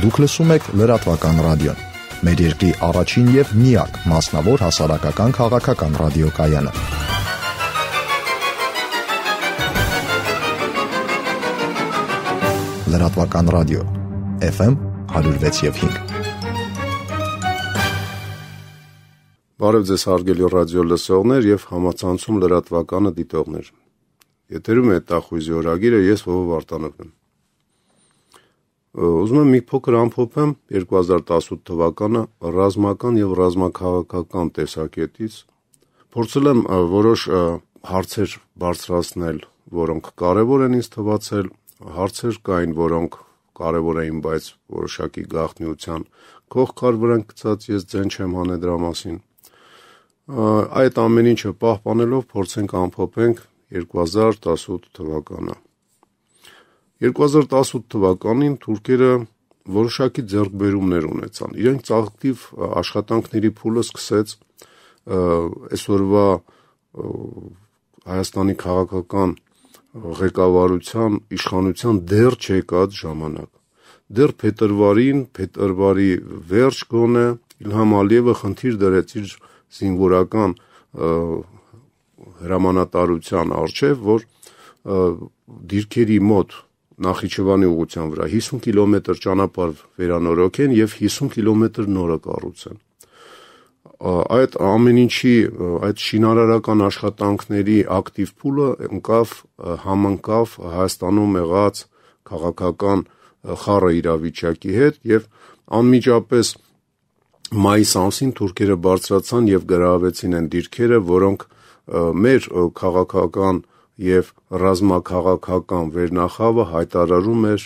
Դուք լսում եք լրատվական ռադիոն։ Մեր երկրի առաջին եւ միակ մասնավոր հասարակական քաղաքական ռադիոկայանը։ Լրատվական ռադիո FM 106.5 Բարև ձեզ հարգելի ռադիո լսողներ եւ համացանցում լրատվականը դիտողներ։ Եթերում է տախույզի օրագիրը ես Հովով Արտանովն եմ։ Ուզում եմ մի փոքր ամփոփեմ 2018 թվականը ռազմական եւ ռազմաքաղաքական տեսակետից։ Փորձել եմ որոշ հարցեր բարձրացնել, որոնք կարեւոր են ինձ թվացել, հարցեր կային, որոնք կարևոր էին, բայց որոշակի գաղտնիության կողքար վրան գծած ես ձեն չեմ հանե դրա մասին։ Այդ ամեն ինչը պահպանելով փորձենք ամփոփենք 2018 թվականը։ 2018 թվականին թուրքերը որոշակի ձեռքբերումներ ունեցան։ Իրենք ծաղկտիվ աշխատանքների փուլը սկսեց այսօրվա Հայաստանի քաղաքական ղեկավարության իշխանության դեռ չեկած ժամանակ։ Դեռ փետրվարին, փետրվարի վերջ գոնե Իլհամ Ալիևը խնդիր դրեց իր զինվորական հրամանատարության արժե, որ դիրքերի մոտ Նախիջևանի ուղղության վրա 50 կիլոմետր ճանապարհ վերանորոգեն եւ 50 կիլոմետր նորը կառուցեն։ Այդ ամեն ինչի այդ շինարարական աշխատանքների ակտիվ փուլը ընկավ համընկավ Հայաստանում եղած քաղաքական խառը իրավիճակի հետ եւ անմիջապես մայիս ամսին թուրքերը բարձրացան եւ գրավեցին այն դիրքերը, որոնք մեր քաղաքական կաղ եւ ռազմաքաղաքական վերնախավը հայտարարում էր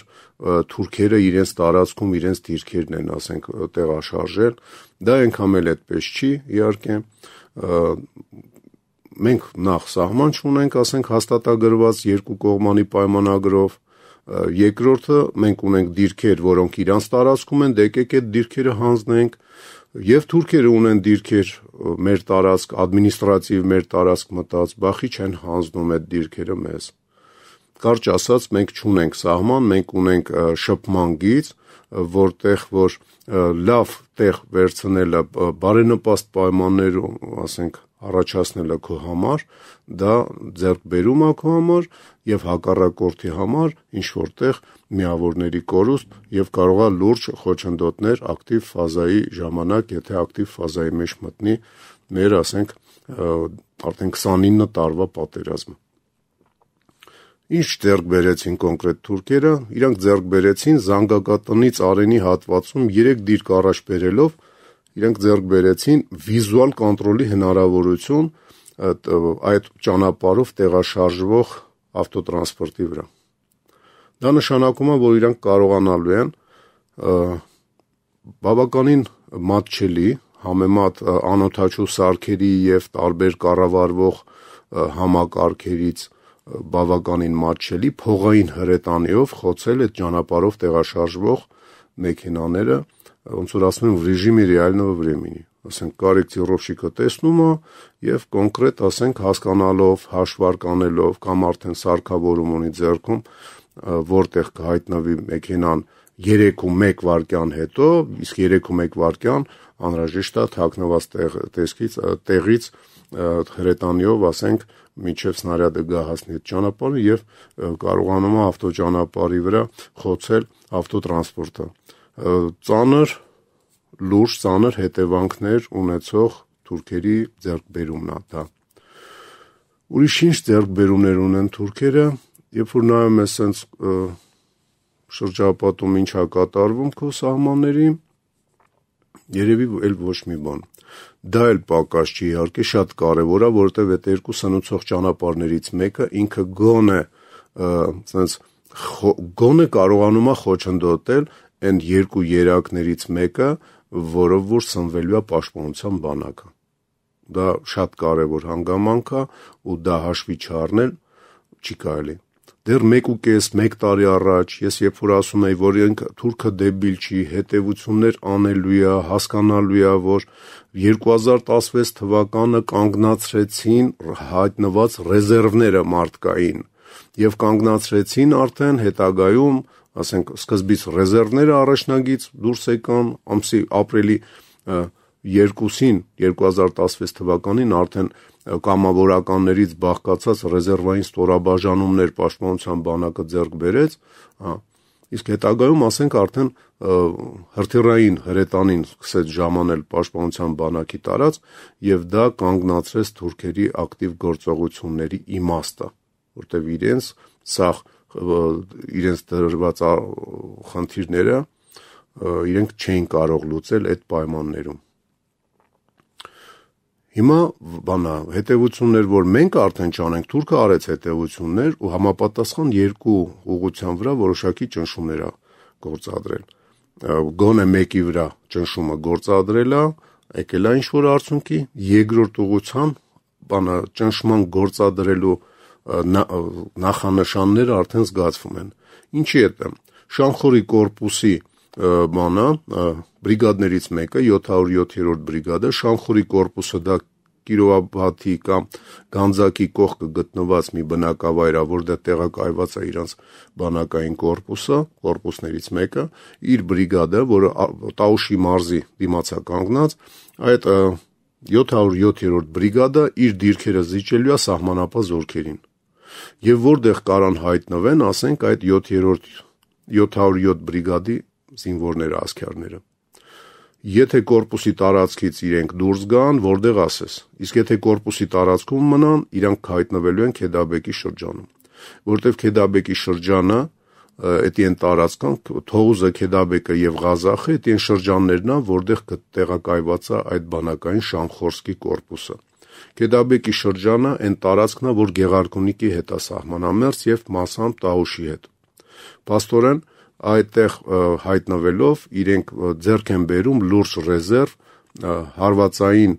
թուրքերը իրենց տարածքում իրենց դիրքերն են, ասենք, տեղաշարժել։ Դա այնքան էլ այդպես չի, իհարկե մենք նախ սահման չունենք, ասենք հաստատագրված երկու կողմանի պայմանագրով, Երկրորդը մենք ունենք դիրքեր, որոնք իրանց տարածքում են, դեկեք դե այդ դիրքերը հանձնենք եւ թուրքերը ունեն դիրքեր մեր տարածք, ադմինիստրատիվ մեր տարածք մտած, բախի չեն հանձնում այդ դիրքերը մեզ։ Կարճ ասած, մենք չունենք սահման, մենք ունենք շփման գիծ, որտեղ որ լավ տեղ վերցնելը բարենպաստ պայմաններում, ասենք, առաջացնելը քո համար, դա ձեռք բերում է քո համար եւ հակառակորդի համար ինչ որտեղ միավորների կորուստ եւ կարող է լուրջ խոչընդոտներ ակտիվ ֆազայի ժամանակ, եթե ակտիվ ֆազայի մեջ մտնի մեր, ասենք, արդեն 29 տարվա պատերազմը։ Ինչ ձեռք բերեցին կոնկրետ թուրքերը։ Իրանք ձեռք բերեցին Զանգակատնից Արենի հատվածում 3 դիրք առաջ բերելով իրենք ձեռք բերեցին վիզուալ կոնտրոլի հնարավորություն այդ ճանապարհով տեղաշարժվող ավտոտրանսպորտի վրա։ Դա նշանակում է, որ իրանք կարողանալու են բավականին մատչելի համեմատ անօթաչու սարքերի եւ տարբեր կառավարվող համակարգերից բավականին մատչելի փողային հրետանիով խոցել այդ ճանապարհով տեղաշարժվող մեքենաները ոնց որ ասում են в режиме реального времени ասենք կարեկ ծիրովշիկը տեսնում է եւ կոնկրետ ասենք հասկանալով, հաշվարկանելով կամ արդեն սարքավորում ունի ձեռքում որտեղ կհայտնվի մեքենան 3-ում 1 վարկյան հետո, իսկ 3-ում 1 վարկյան անհրաժեշտ է թաքնված տեղ, տեսքից տեղից հրետանիով ասենք միջև սնարյադը գա հասնի այդ ճանապարհը եւ կարողանում է ավտոճանապարհի վրա խոցել ավտոտրանսպորտը ծանր լուրջ ծանր հետևանքներ ունեցող թուրքերի ձեռքբերումն է դա։ Ուրիշ ինչ ձեռքբերումներ ունեն թուրքերը, երբ որ նայում ես այսպես շրջապատում ինչա կատարվում քո սահմանների, երևի էլ ոչ մի բան։ Դա էլ պակաս չի իհարկե, շատ կարևոր է, որովհետև այդ երկու սնուցող ճանապարհներից մեկը ինքը գոնե, այսպես գոնե կարողանում է խոչընդոտել այն երկու երակներից մեկը, որով որ սնվելու է պաշտպանության բանակը։ Դա շատ կարևոր հանգամանք է ու դա հաշվի չառնել չի կարելի։ Դեռ 1.5 1 տարի առաջ ես երբ որ ասում էի, որ ինք թուրքը դեբիլ չի, հետևություններ անելու է, հասկանալու է, որ 2016 թվականը կանգնացրեցին հայտնված ռեզերվները մարդկային եւ կանգնացրեցին արդեն հետագայում ասենք սկզբից ռեզերվները առաջնագից դուրս եկան ամսի ապրիլի 2-ին 2016 թվականին արդեն կամավորականներից բաղկացած ռեզերվային ստորաբաժանումներ պաշտպանության բանակը ձեռք բերեց, հա, իսկ հետագայում ասենք արդեն հրթիռային հրետանին սկսեց ժամանել պաշտպանության բանակի տարած եւ դա կանգնացրեց թուրքերի ակտիվ գործողությունների իմաստը, որտեւ իրենց սախ իրենց դրված խնդիրները իրենք չէին կարող լուծել այդ պայմաններում։ Հիմա բանա հետևություններ, որ մենք արդեն չանենք, Թուրքը արեց հետևություններ ու համապատասխան երկու ուղղության վրա որոշակի ճնշումներ է գործադրել։ Գոնե մեկի վրա ճնշումը գործադրել է, եկել է ինչ որ արդյունքի, երկրորդ ուղղության բանը ճնշման գործադրելու նախանշանները արդեն զգացվում են։ Ինչի է դա։ Շանխորի կորպուսի բանա բրիգադներից մեկը 707-րդ բրիգադը Շանխորի կորպուսը դա Կիրովաբաթի կամ Գանձակի կողքը գտնված մի բնակավայր է, որտեղ տեղակայված է իրանց բանակային կորպուսը, կորպուսներից մեկը, իր բրիգադը, որը Տաուշի մարզի դիմացա կանգնած, այդ 707-րդ բրիգադը իր դիրքերը զիջելու է սահմանապահ զորքերին եւ որտեղ կարան հայտնվեն, ասենք այդ 7-րդ 707 բրիգադի զինվորները, ասկերները։ Եթե կորպուսի տարածքից իրենք դուրս գան, որտեղ ասես։ Իսկ եթե կորպուսի տարածքում մնան, իրանք հայտնվելու են Քեդաբեկի շրջանում, որտեղ Քեդաբեկի շրջանը էտի են տարածքան Թողուզը, Քեդաբեկը եւ Ղազախը էտի են շրջաններն են, որտեղ տեղակայված է այդ բանակային Շանխորսկի կորպուսը։ Կեդաբեկի շրջանը այն տարածքն է, որ Գեղարքունիքի հետ է սահմանամերձ եւ մասամբ Տաուշի հետ։ Պաստորեն այդտեղ հայտնվելով իրենք ձեռք են բերում լուրջ ռեզերվ հարվածային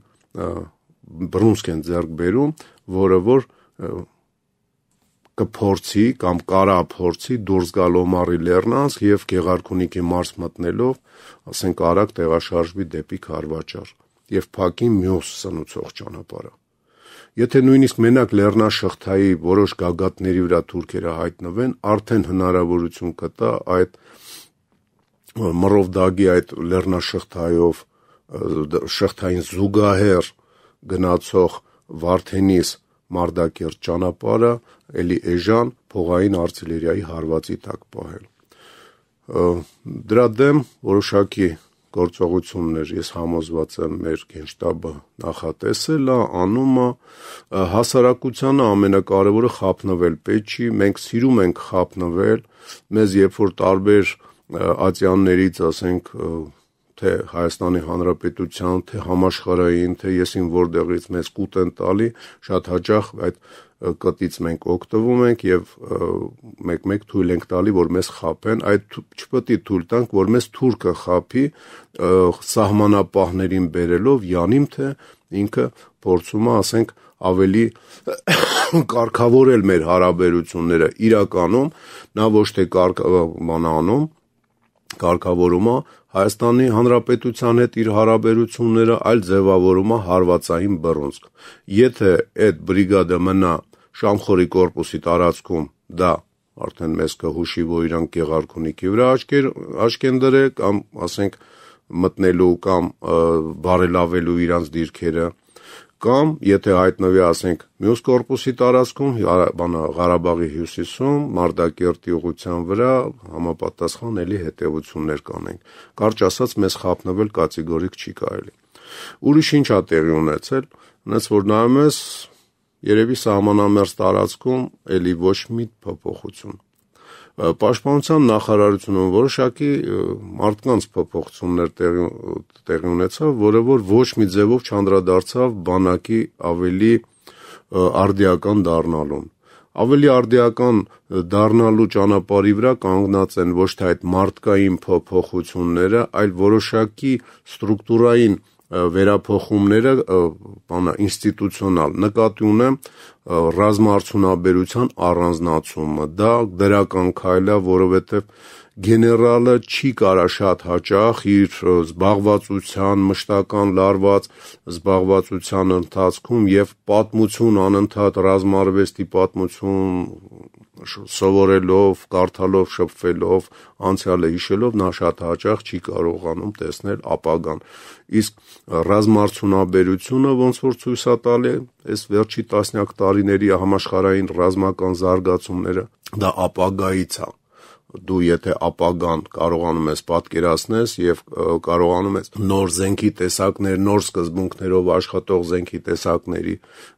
բռունցք են ձեռք բերում, որը որ կփորձի կամ կարա փորձի դուրս գալ Օմարի Լեռնանց եւ Գեղարքունիքի մարզ մտնելով, ասենք արագ տեղաշարժվի դեպի Խարվաճար եւ փակի մյուս սնուցող ճանապարհը։ Եթե նույնիսկ մենակ լեռնաշղթայի որոշ գագաթների վրա թուրքերը հայտնվեն, արդեն հնարավորություն կտա այդ մռով դագի այդ լեռնաշղթայով շղթային զուգահեռ գնացող Վարդենիս Մարդակերտ ճանապարհը էլի էժան փողային արտիլերիայի հարվածի տակ պահել։ Դրա դեմ որոշակի գործողություններ, ես համոզված եմ, մեր Գենշտաբը նախատեսել է, անում է հասարակությանը ամենակարևորը խափնվել Պեչի, մենք սիրում ենք խափնվել, մեզ երբ որ տարբեր ազյաններից, ասենք, թե Հայաստանի Հանրապետության, թե համաշխարհային, թե եսին որտեղից մեզ կուտ են տալի, շատ հաճախ այդ կտից մենք օգտվում ենք եւ մեկ-մեկ թույլ ենք տալի, որ մեզ խափեն, այդ չպետք է թույլ տանք, որ մեզ թուրքը խափի սահմանապահներին բերելով յանիմ թե ինքը փորձում է, ասենք, ավելի կարգավորել մեր հարաբերությունները իրականում նա ոչ թե կարգ անում կարգավորումա Հայաստանի Հանրապետության հետ իր հարաբերությունները այլ ձևավորում է հարվածային բռունցք։ Եթե այդ բրիգադը մնա Շամխորի կորպուսի տարածքում, դա արդեն մեզ կհուշի, որ իրանք Գեղարքունիքի վրա աչքեր աչքեն դրե կամ ասենք մտնելու կամ բարելավելու իրանք դիրքերը կամ եթե հայտնվի, ասենք, մյուս կորպուսի տարածքում, բանա Ղարաբաղի հյուսիսում, Մարտակերտի ուղղության վրա համապատասխան էլի հետևություններ կանենք։ Կարճ ասած, մեզ խափնվել կատեգորիկ չի կարելի։ Ուրիշ ինչ ա տեղի ունեցել, այնց որ նայում ես, երևի սահմանամերձ տարածքում էլի ոչ մի փոփոխություն։ Պաշտպանության նախարարությունում որոշակի մարդկանց փոփոխություններ տեղի տեղի ունեցավ, որը որ ոչ մի ձևով չանդրադարձավ բանակի ավելի արդիական դառնալուն։ Ավելի արդիական դառնալու ճանապարհի վրա կանգնած են ոչ թե այդ մարդկային փոփոխությունները, այլ որոշակի ստրուկտուրային փոփոխությունները վերափոխումները բանա ինստիտուցիոնալ նկատի ունեմ ռազմարցունաբերության առանձնացումը դա դրական քայլ է որովհետև գեներալը չի կարա շատ հաճախ իր զբաղվածության մշտական լարված զբաղվածության ընթացքում եւ պատմություն անընդհատ ռազմարվեստի պատմություն սովորելով, կարդալով, շփվելով, անցյալը հիշելով նա շատ հաճախ չի կարողանում տեսնել ապագան։ Իսկ ռազմարցունաբերությունը ոնց որ ցույց է տալի այս վերջի տասնյակ տարիների համաշխարհային ռազմական զարգացումները, դա ապագայից է դու եթե ապագան կարողանում ես պատկերացնես եւ կարողանում ես նոր զենքի տեսակներ, նոր սկզբունքներով աշխատող զենքի տեսակների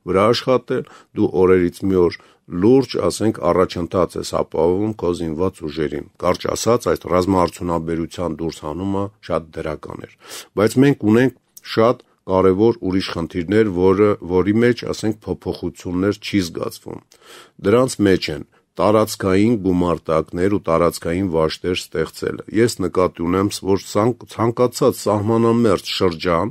վրա աշխատել, դու օրերից մի օր որ լուրջ, ասենք, առաջընթաց է սապահում քո զինված ուժերին։ Կարճ ասած, այդ ռազմաարդյունաբերության դուրս հանումը շատ դրական էր։ Բայց մենք ունենք շատ կարևոր ուրիշ խնդիրներ, որը որի մեջ, ասենք, փոփոխություններ չի զգացվում։ Դրանց մեջ են տարածքային գումարտակներ ու տարածքային վաշտեր ստեղծելը։ Ես նկատի ունեմ, որ ցանկացած սահմանամերձ շրջան,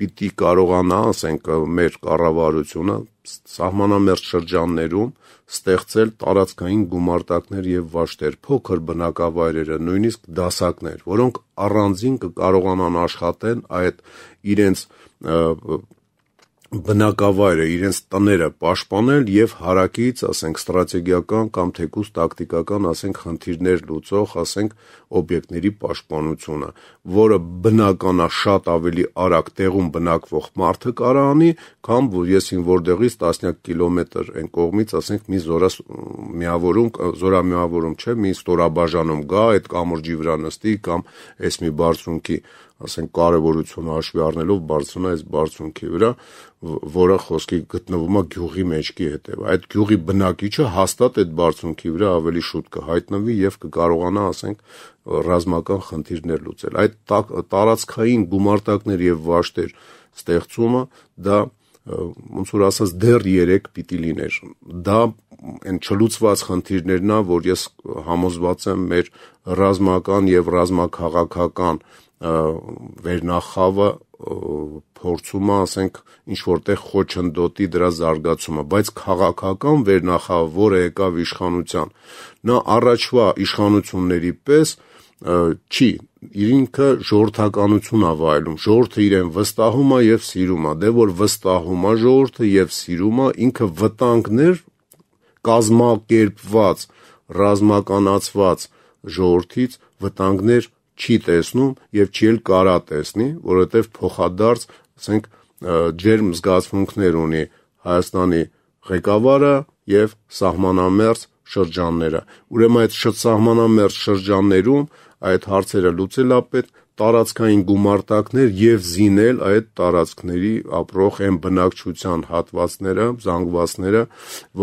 պիտի կարողանա, ասենք, մեր կառավարությունը սահմանամերջ շրջաններում ստեղծել տարածքային գումարտակներ եւ վաշտեր, փոքր բնակավայրերը, նույնիսկ դասակներ, որոնք առանձին կկարողանան աշխատեն այդ իրենց բնակավայրը, իրենց տները պաշտպանել եւ հարակից, ասենք, ստրատեգիական կամ թեկուզ տակտիկական, ասենք, խնդիրներ լուծող, ասենք, օբյեկտների պաշտպանությունը, որը բնականաշատ ավելի արագ տեղում բնակվող մարդը կարա անի, քան որ ես ին որտեղից տասնյակ կիլոմետր այն կողմից, ասենք, մի զորա միավորում, զորա միավորում չէ, մի ստորաբաժանում գա, այդ կամուրջի վրա նստի կամ այս մի բարձունքի ասենք կարևորությունը հաշվի առնելով բարձրն է այս բարձունքի վրա, որը խոսքի գտնվում է գյուղի մեջքի հետև։ Այդ գյուղի բնակիչը հաստատ այդ բարձունքի վրա ավելի շուտ կհայտնվի եւ կկարողանա, ասենք, ռազմական խնդիրներ լուծել։ Այդ տարածքային գումարտակներ եւ վաշտեր ստեղծումը դա ոնց որ ասած դեռ 3 պիտի լիներ։ Դա այն չլուծված խնդիրներն է, որ ես համոզված եմ մեր ռազմական եւ ռազմաքաղաքական վերնախավը փորձում է, ասենք, ինչ որտեղ խոչընդոտի դրա զարգացումը, բայց քաղաքական վերնախավը, որը եկավ իշխանության, նա առաջվա իշխանությունների պես չի ինքը ժողովրդականություն ա վայելում ժողովրդը իրեն վստահում է եւ սիրում է դե որ վստահում է ժողովրդը եւ սիրում է ինքը վտանգներ կազմակերպված ռազմականացված ժողովրդից վտանգներ չի տեսնում եւ չի էլ կարա տեսնի որովհետեւ փոխադարձ ասենք ջերմ զգացմունքներ ունի Հայաստանի ղեկավարը եւ սահմանամերձ շրջանները ուրեմն այդ շտ սահմանամերձ շրջաններում շրջաններ այդ հարցերը լուծել ապետ, տարածքային գումարտակներ եւ զինել այդ տարածքների ապրող այն բնակչության հատվածները, զանգվածները,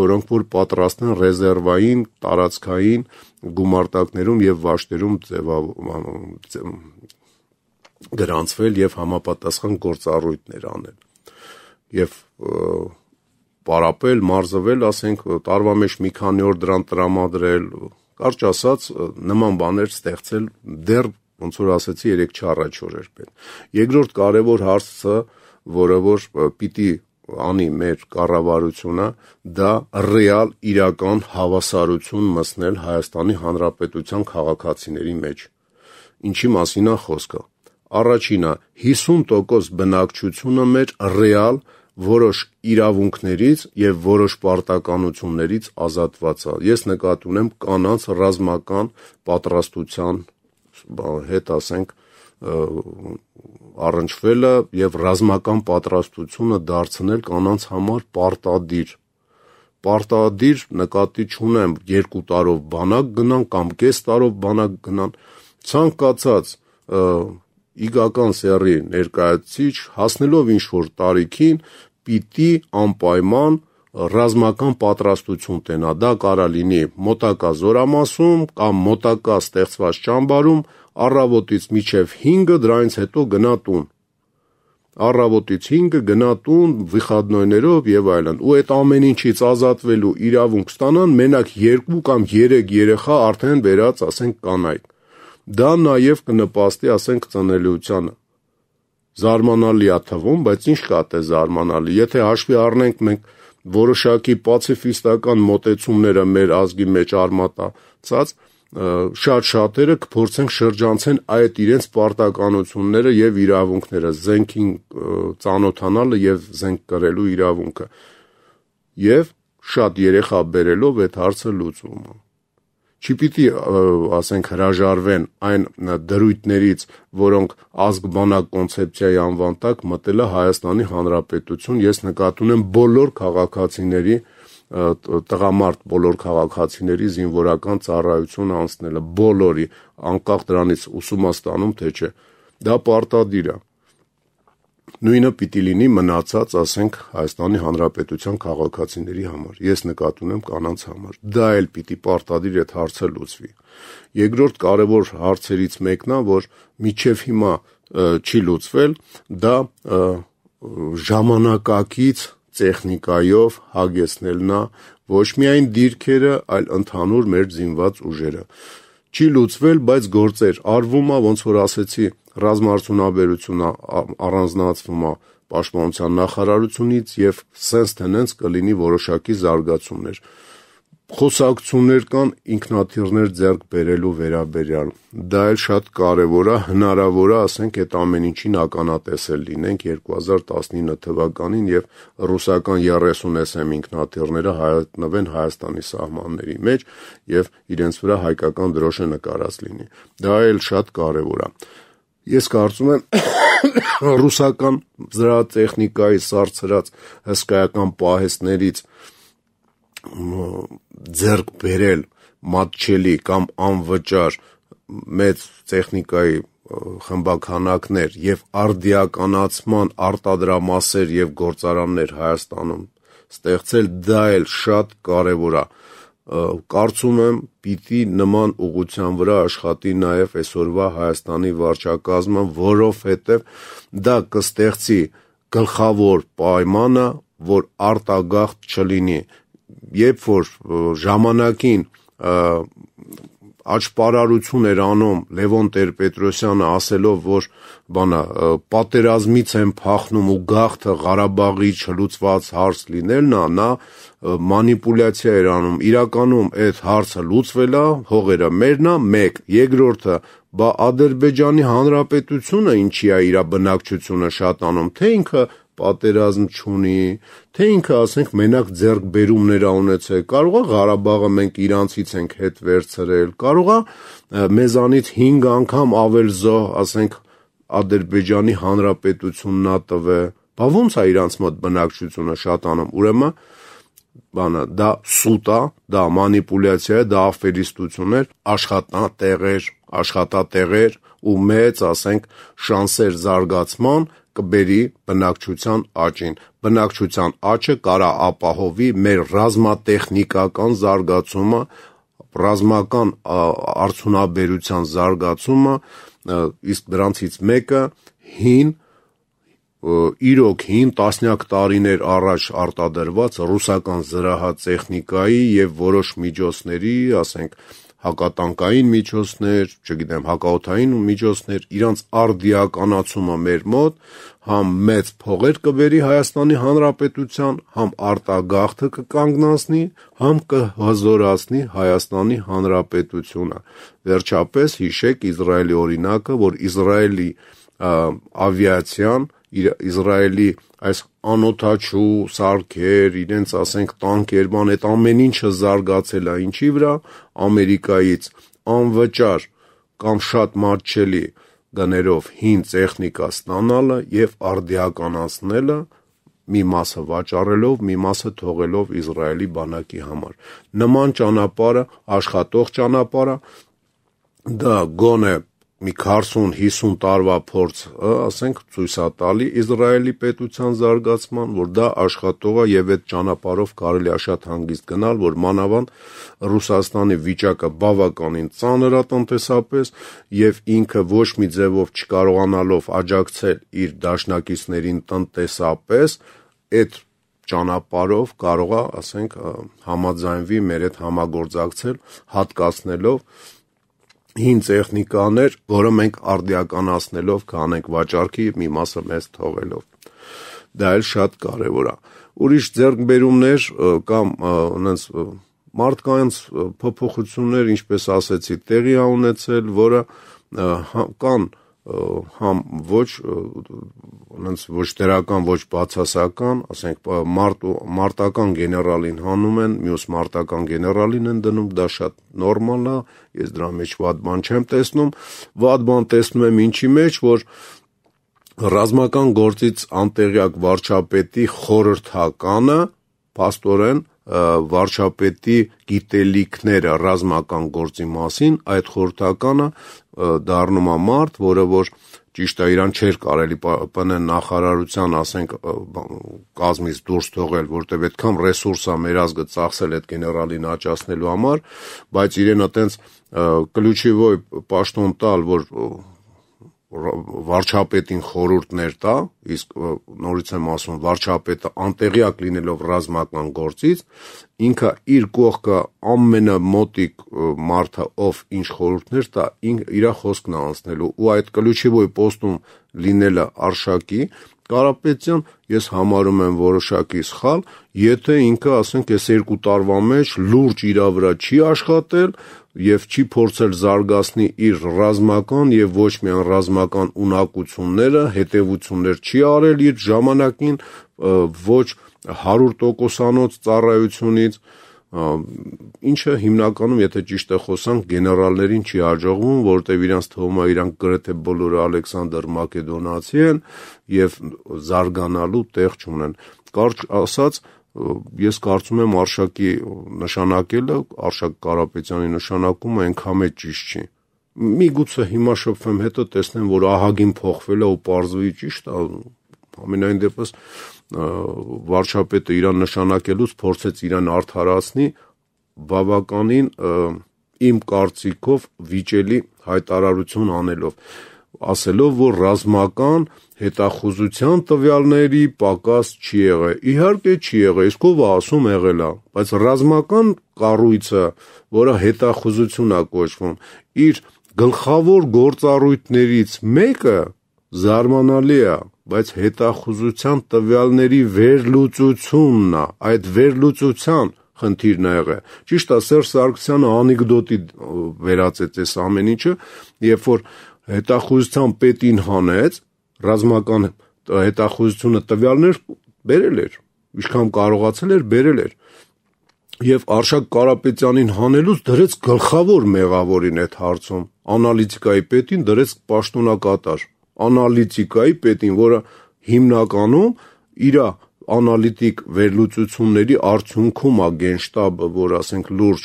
որոնք որ պատրաստ են ռեզերվային տարածքային գումարտակներում եւ վաշտերում ձևավորում գրանցվել եւ համապատասխան գործառույթներ անել եւ պարապել, մարզվել, ասենք տարվա մեջ մի քանի օր դրան տրամադրել կարճ ասած նման բաներ ստեղծել դեռ ոնց որ ասեցի 3 առաջ օրեր պետք։ Երկրորդ կարևոր հարցը, որը որ պիտի անի մեր կառավարությունը դա ռեալ իրական հավասարություն մտցնել Հայաստանի Հանրապետության քաղաքացիների մեջ։ Ինչի մասին է խոսքը։ Առաջինը 50% բնակչությունը մեր ռեալ որոշ իրավունքներից եւ որոշ պարտականություններից ազատված է։ Ես նկատի ունեմ կանանց ռազմական պատրաստության հետ, ասենք, առնչվելը եւ ռազմական պատրաստությունը դարձնել կանանց համար պարտադիր պարտադիր նկատի չունեմ երկու տարով բանակ գնան կամ կես տարով բանակ գնան ցանկացած իգական սեռի ներկայացուցիչ հասնելով ինչ-որ տարիքին պիտի անպայման ռազմական պատրաստություն տենա դա կարա լինի մոտակա զորամասում կամ մոտակա ստեղծված ճամբարում առավոտից միջև 5-ը դրանից հետո գնա տուն առավոտից 5-ը գնա տուն վիխադնոյներով եւ այլն ու այդ ամեն ինչից ազատվելու իրավունք ստանան մենակ 2 կամ 3 երեխա արդեն վերած ասենք կանայք Դա նաև կնպաստի, ասենք, ծնելիությանը։ Զարմանալի է թվում, բայց ինչ կա՞տ է զարմանալի։ Եթե հաշվի առնենք մենք որոշակի պացիֆիստական մոտեցումները մեր ազգի մեջ արմատացած, շատ շատերը կփորձեն շրջանցեն այդ իրենց պարտականությունները եւ իրավունքները, զենքին ծանոթանալը եւ զենք կրելու իրավունքը։ Եվ շատ երեխա բերելով այդ հարցը լուծումը չպիտի ասենք հրաժարվեն այն դրույթներից, որոնք ազգ բանակ կոնցեպցիայի անվան տակ մտել է Հայաստանի Հանրապետություն։ Ես նկատի ունեմ բոլոր քաղաքացիների տղամարդ բոլոր քաղաքացիների զինվորական ծառայություն անցնելը բոլորի անկախ դրանից ուսումաստանում թե չէ դա պարտադիր է Նույնը պիտի լինի մնացած, ասենք, Հայաստանի Հանրապետության քաղաքացիների համար։ Ես նկատի ունեմ կանանց համար։ Դա էլ պիտի պարտադիր այդ հարցը լուծվի։ Երկրորդ կարևոր հարցերից մեկն է, որ միչև հիմա չի լուծվել, դա ժամանակակից տեխնիկայով հագեցնելն է ոչ միայն դիրքերը, այլ ընդհանուր մեր զինված ուժերը չի լուծվել, բայց գործեր արվում է, ոնց որ ասեցի, ռազմարտունաբերությունը առանձնացվում է պաշտպանության նախարարությունից եւ սենց թե նենց կլինի որոշակի զարգացումներ խոսակցություններ կան ինքնաթիռներ ձեռք բերելու վերաբերյալ։ Դա էլ շատ կարևոր է, հնարավոր է, ասենք, այդ ամեն ինչին ականատեսել լինենք 2019 թվականին եւ ռուսական 30 SM ինքնաթիռները հայտնվեն Հայաստանի սահմանների մեջ եւ իրենց վրա հայկական դրոշը նկարած լինի։ Դա էլ շատ կարևոր է։ Ես կարծում եմ ռուսական զրահտեխնիկայի սարսրած հսկայական պահեստներից ձեռք բերել մատչելի կամ անվճար մեծ տեխնիկայի խմբականակներ եւ արդիականացման արտադրամասեր եւ գործարաններ Հայաստանում ստեղծել, դա էլ շատ կարեւոր է։ Կարծում եմ, պիտի նման ուղղության վրա աշխատի նաեւ այսօրվա Հայաստանի վարչակազմը, որովհետեւ դա կստեղծի գլխավոր պայմանը, որ արտագաղթ չլինի երբ որ ժամանակին աճպարարություն էր անում Լևոն Տեր-Պետրոսյանը ասելով, որ բանա պատերազմից են փախնում ու գախտը Ղարաբաղի չլուծված հարց լինելն է, նա մանիպուլյացիա էր անում։ Իրականում այդ հարցը լուծվել է, հողերը մերն է, 1, երկրորդը բա Ադրբեջանի Հանրապետությունը ինչի է իր բնակչությունը շատանում, թե ինքը պատերազմ չունի, թե ինքը ասենք մենակ ձեռքբերումներ ունեցել, կարող է Ղարաբաղը մենք իրանցից ենք հետ վերցրել, կարող է մեզանից 5 անգամ ավել զոհ, ասենք Ադրբեջանի հանրապետությունն ա տվե։ Բա ո՞նց է իրանց մոտ բնակչությունը շատանում։ Ուրեմն բանը դա սուտ է, դա մանիպուլյացիա է, դա աֆերիստություն է, աշխատատեղեր, աշխատատեղեր ու մեծ, ասենք, շանսեր զարգացման կբերի բնակչության աճին։ Բնակչության աճը կարա ապահովի մեր ռազմատեխնիկական զարգացումը, ռազմական արդյունաբերության զարգացումը, իսկ դրանցից մեկը հին իրոք 5 տասնյակ տարիներ առաջ արտադրված ռուսական զրահատեխնիկայի եւ որոշ միջոցների, ասենք, հակատանկային միջոցներ, չգիտեմ, հակաօթային միջոցներ, իրանց արդիականացումը մեր մոտ համ մեծ փողեր կբերի Հայաստանի Հանրապետության, համ արտագաղթը կկանգնացնի, համ կհզորացնի Հայաստանի Հանրապետությունը։ Վերջապես հիշեք Իսրայելի օրինակը, որ Իսրայելի ավիացիան Իսրայելի այս անօթաչու սարքեր, իրենց ասենք տանկերման այդ ամեն ինչը զարգացել է ինչի վրա Ամերիկայից անվճար կամ շատ մատչելի գներով հին տեխնիկա ստանալը եւ արդիականացնելը մի մասը վաճառելով, մի մասը թողելով Իսրայելի բանակի համար։ Նման ճանապարհը, աշխատող ճանապարհը դա գոնե մի 40-50 տարվա փորձ, ասենք, ցույց է տալի Իսրայելի պետության զարգացման, որ դա աշխատող է եւ այդ ճանապարով կարելի է շատ հանգիստ գնալ, որ մանավանդ Ռուսաստանի վիճակը բավականին ծանր է տնտեսապես եւ ինքը ոչ մի ձևով չկարողանալով աջակցել իր դաշնակիցներին տնտեսապես, այդ ճանապարով կարող է, ասենք, համաձայնվի մեր այդ համագործակցել, հատկացնելով հին տեխնիկաներ, որը մենք արդիականացնելով կանենք վաճառքի եւ մի մասը մեզ թողելով։ Դա էլ շատ կարեւոր է։ Ուրիշ ձեռքբերումներ կամ այնպես մարդկանց փոփոխություններ, ինչպես ասեցի, տեղի ունեցել, որը հա, կան ա, համ ոչ այնց ոչ դրական, ոչ բացասական, ասենք մարտ մարտական գեներալին հանում են, մյուս մարտական գեներալին են դնում, դա շատ նորմալ է, ես դրա մեջ վատ բան չեմ տեսնում, վատ բան տեսնում եմ ինչի մեջ, որ ռազմական գործից անտեղյակ վարչապետի խորհրդականը, աստորեն վարչապետի գիտելիքները ռազմական գործի մասին, այդ խորհրդականը դառնում է մարդ, որը որ ճիշտ է իրան չէր կարելի ՊՆ նախարարության, ասենք, կազմից դուրս թողել, որտեվ այդքան ռեսուրս է մեր ազգը ծախսել այդ գեներալին աճացնելու համար, բայց իրեն այտենց կլուչիվոյ պաշտոն տալ, որ վարչապետին խորհուրդներ տա, իսկ նորից եմ ասում, վարչապետը անտեղյակ լինելով ռազմական գործից, ինքը իր կողքը ամենամոտիկ մարդը, ով ինչ խորհուրդներ տա, իր խոսքն է անցնելու ու այդ կլուչի ոյ պոստում լինելը արշակի, Կարապետյան ես համարում եմ որոշակի սխալ, եթե ինքը, ասենք, այս երկու տարվա մեջ լուրջ իր վրա չի աշխատել եւ չի փորձել զարգացնի իր ռազմական եւ ոչ միայն ռազմական ունակությունները, հետեւություններ չի արել իր ժամանակին ոչ 100%-անոց ծառայությունից, ինչը հիմնականում, եթե ճիշտ է խոսանք, գեներալներին չի հաջողվում, որտեվ իրանց թվում է իրանք գրեթե բոլորը Ալեքսանդր Մակեդոնացի են եւ զարգանալու տեղ չունեն։ Կարճ ասած, ես կարծում եմ արշակի նշանակելը արշակ Կարապետյանի նշանակումը այնքան է ճիշտ չի։ Միգուցե հիմա շփվեմ հետո տեսնեմ, որ ահագին փոխվել է ու parzvi ճիշտ է Ամենայն դեպս վարչապետը իրան նշանակելուց փորձեց իրան արթարացնի բավականին իմ կարծիքով վիճելի հայտարարություն անելով ասելով որ ռազմական հետախուզության տվյալների պակաս չի եղել։ Իհարկե չի եղել, իսկ ով ասում եղել է, բայց ռազմական կառույցը, որը հետախուզություն է կոչվում, իր գլխավոր գործառույթներից մեկը զարմանալի է, բայց հետախուզության տվյալների վերլուծությունն է, այդ վերլուծության խնդիրն է եղել։ Ճիշտ է, Սերժ Սարգսյանը անեկդոտի վերածեց այս ամեն ինչը, երբ որ հետախուզության պետին հանեց, ռազմական հետախուզությունը տվյալներ բերել էր, ինչքան կարողացել էր բերել էր։ Եվ Արշակ Կարապետյանին հանելուց դրեց գլխավոր մեղավորին այդ հարցում, անալիտիկայի պետին դրեց պաշտոնակատար անալիտիկայի պետին, որը հիմնականում իր անալիտիկ վերլուծությունների արդյունքում է գենշտաբը, որ ասենք լուրջ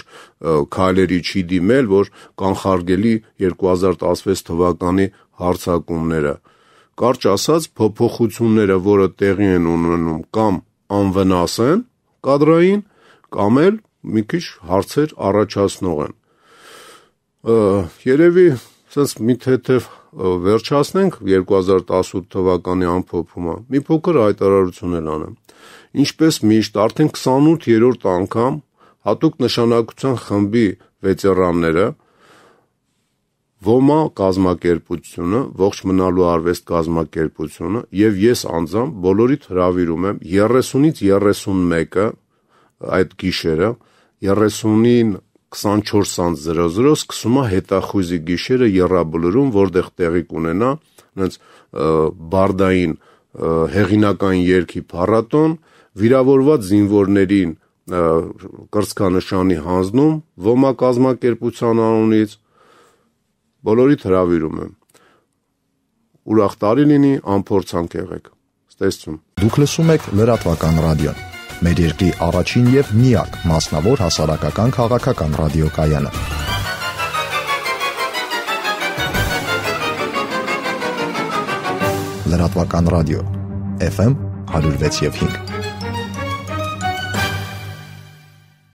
քայլերի չի դիմել, որ կանխարգելի 2016 թվականի հարցակումները։ Կարճ ասած, փոփոխությունները, որը տեղի են ունենում կամ անվնաս են կադրային, կամ էլ մի քիչ հարցեր առաջացնող են։ Երևի Սենց մի թեթև վերջացնենք 2018 թվականի ամփոփումը։ Մի փոքր հայտարարություն եմ անում։ Ինչպես միշտ արդեն 28-րդ անգամ հատուկ նշանակության խմբի վետերանները ոմա կազմակերպությունը, ողջ մնալու արվեստ կազմակերպությունը եւ ես անձամբ բոլորիդ հravirում եմ 30-ից 31-ը այդ գիշերը 30-ին 24:00 սկսում է հետախույզի գիշերը Եռաբլուրում, որտեղ տեղի կունենա այնց բարդային հեղինական երկի փառատոն, վիրավորված զինվորներին կրծքանշանի հանձնում ոմա կազմակերպության անունից բոլորիդ հրավիրում եմ ուրախ տարի լինի ամփորձանք եղեք ստեսցում դուք լսում եք լրատվական ռադիոն մեր երկրի առաջին եւ միակ մասնավոր հասարակական քաղաքական ռադիոկայանը։ Լրատվական ռադիո FM 106.5